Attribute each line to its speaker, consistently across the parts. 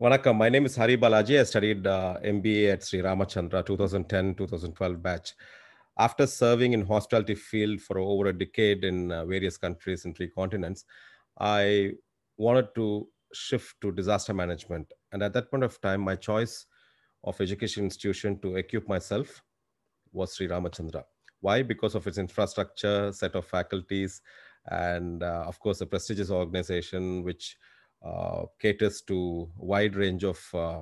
Speaker 1: Vanakkam, my name is Hari Balaji. I studied uh, MBA at Sri Ramachandra 2010-2012 batch. After serving in hospitality field for over a decade in uh, various countries in three continents, I wanted to shift to disaster management. And at that point of time, my choice of education institution to equip myself was Sri Ramachandra. Why? Because of its infrastructure, set of faculties, and uh, of course, a prestigious organization which uh, caters to wide range of uh,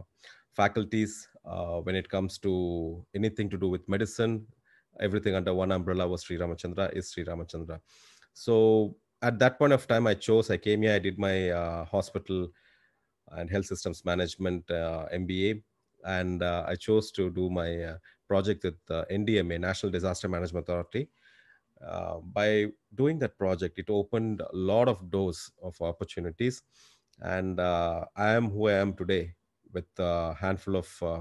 Speaker 1: faculties uh, when it comes to anything to do with medicine. Everything under one umbrella was Sri Ramachandra is Sri Ramachandra. So at that point of time, I chose, I came here, I did my hospital and health systems management MBA and uh, I chose to do my uh, project with uh, NDMA, National Disaster Management Authority. by doing that project, it opened a lot of doors of opportunities and uh, i am who i am today with a handful of uh,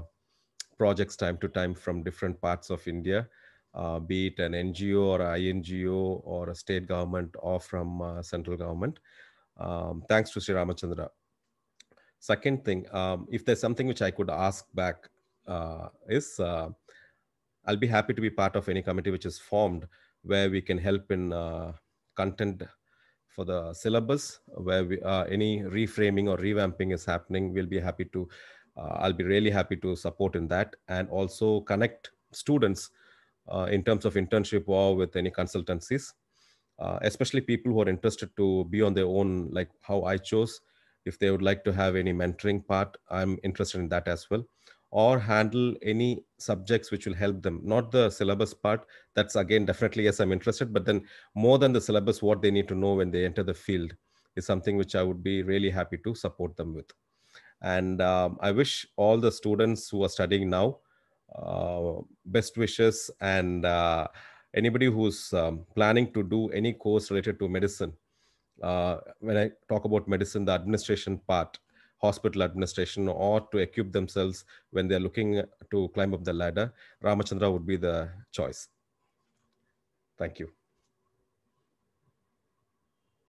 Speaker 1: projects time to time from different parts of india uh, be it an ngo or an ingo or a state government or from uh, central government um, thanks to sri ramachandra second thing um, if there's something which i could ask back uh, is uh, i'll be happy to be part of any committee which is formed where we can help in content for the syllabus where we, uh, any reframing or revamping is happening we'll be happy to uh, i'll be really happy to support in that and also connect students uh, in terms of internship or with any consultancies uh, especially people who are interested to be on their own like how i chose if they would like to have any mentoring part i'm interested in that as well or handle any subjects which will help them not the syllabus part that's again definitely yes i'm interested but then more than the syllabus what they need to know when they enter the field is something which i would be really happy to support them with and um, i wish all the students who are studying now uh, best wishes and uh, anybody who's um, planning to do any course related to medicine uh, when i talk about medicine the administration part hospital administration or to equip themselves when they're looking to climb up the ladder, Ramachandra would be the choice. Thank you.